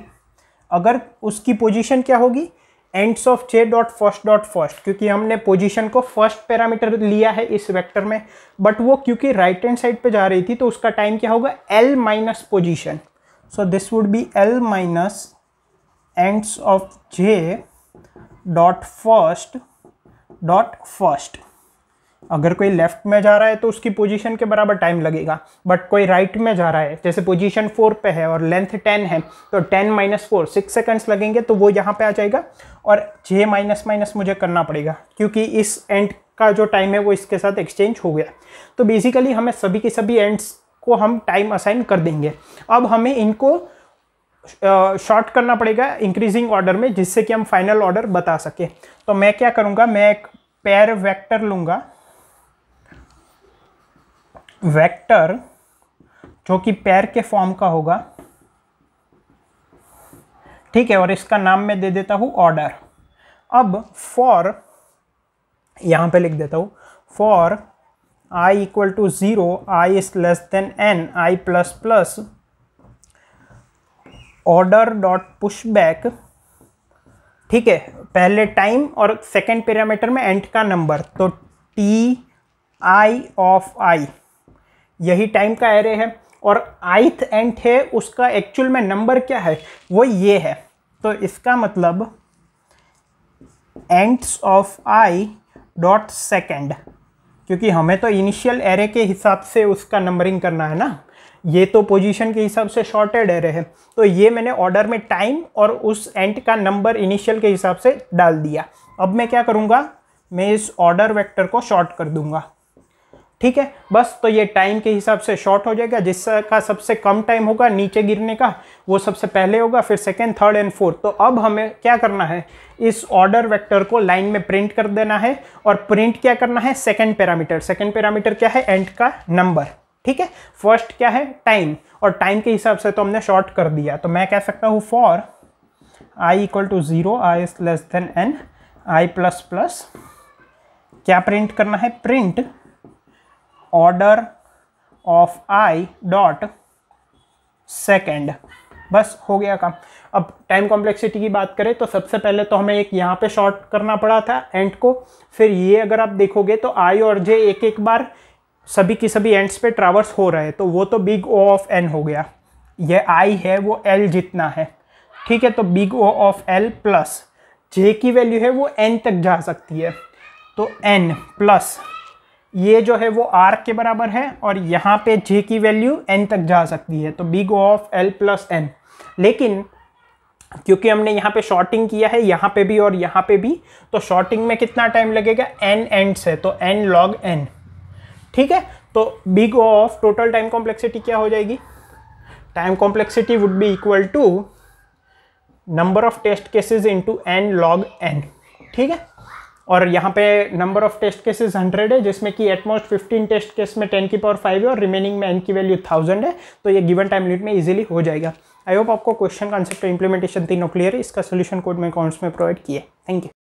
अगर उसकी पोजीशन क्या होगी ants of J dot first dot first क्योंकि हमने पोजीशन को फर्स्ट पैरामीटर लिया है इस वेक्टर में बट वो क्योंकि राइट हैंड साइड पे जा रही थी तो उसका टाइम क्या होगा L minus position so this would be L minus ants of J dot first dot first अगर कोई लेफ्ट में जा रहा है तो उसकी पोजीशन के बराबर टाइम लगेगा बट कोई राइट right में जा रहा है जैसे पोजीशन फोर पे है और लेंथ टेन है तो ten minus four six seconds लगेंगे तो वो यहाँ पे आ जाएगा और जे माइनस माइनस मुझे करना पड़ेगा क्योंकि इस एंड का जो टाइम है वो इसके साथ एक्सचेंज हो गया तो बेसिकली हमें सभी के सभी एंड्स को हम टाइम असाइन कर देंगे अब हमें इनको शॉर्ट करना पड़ेगा इंक्रीजिंग ऑर्डर में जिससे कि हम फाइनल ऑर्डर बता सकें तो मैं क्या करूंगा मैं एक पैर वेक्टर लूंगा वेक्टर जो कि पैर के फॉर्म का होगा ठीक है और इसका नाम मैं दे देता हूं ऑर्डर अब फॉर यहां पे लिख देता हूं for I equal to zero I is less than N I plus plus order dot push back ठीक है पहले टाइम और सेकेंड पैरामीटर में एंट का नंबर तो टी आई ऑफ आई यही टाइम का एरे है और आइथ एंट है उसका एक्चुअल में नंबर क्या है वो ये है तो इसका मतलब ants of I dot second क्योंकि हमें तो इनिशियल एरे के हिसाब से उसका नंबरिंग करना है ना ये तो पोजीशन के हिसाब से शॉर्टेड एरे है तो ये मैंने ऑर्डर में टाइम और उस एंड का नंबर इनिशियल के हिसाब से डाल दिया अब मैं क्या करूँगा मैं इस ऑर्डर वेक्टर को शॉर्ट कर दूंगा ठीक है बस तो ये टाइम के हिसाब से शॉर्ट हो जाएगा जिसका सबसे कम टाइम होगा नीचे गिरने का वो सबसे पहले होगा फिर सेकेंड थर्ड एंड फोर्थ तो अब हमें क्या करना है इस ऑर्डर वेक्टर को लाइन में प्रिंट कर देना है और प्रिंट क्या करना है सेकेंड पैरामीटर सेकेंड पैरामीटर क्या है एंड का नंबर ठीक है फर्स्ट क्या है टाइम और टाइम के हिसाब से तो हमने शॉर्ट कर दिया तो मैं कह सकता हूँ for I equal to zero I is less than N I plus plus क्या प्रिंट करना है print order of I dot second बस हो गया काम अब टाइम कॉम्प्लेक्सिटी की बात करें तो सबसे पहले तो हमें एक यहाँ पे शॉर्ट करना पड़ा था एंड को फिर ये अगर आप देखोगे तो आई और जे एक एक बार सभी की सभी एंड्स पे ट्रावर्स हो रहे हैं तो वो तो बिग ओ ऑफ एन हो गया यह आई है वो एल जितना है ठीक है तो big O of L plus J की वैल्यू है वो एन तक जा सकती है तो एन प्लस ये जो है वो आर के बराबर है और यहाँ पे जे की वैल्यू एन तक जा सकती है तो big O of L plus N लेकिन क्योंकि हमने यहाँ पे शॉर्टिंग किया है यहाँ पे भी और यहाँ पे भी तो शॉर्टिंग में कितना टाइम लगेगा एन एंड है तो एन लॉग एन ठीक है तो big O of total time complexity क्या हो जाएगी time complexity would be equal to number of test cases into N log N ठीक है और यहाँ पे नंबर ऑफ टेस्ट केसेस 100 है जिसमें कि एटमोस्ट 15 टेस्ट केस में 10 की पावर 5 है और रिमेनिंग में एन की वैल्यू 1000 है तो ये गिवन टाइम लिमिट में इजीली हो जाएगा आई होप आपको क्वेश्चन कॉन्सेप्ट इंप्लीमेंटेशन तीनों क्लियर है इसका सोल्यूशन कोड मैं कॉन्ट्स में प्रोवाइड किया थैंक यू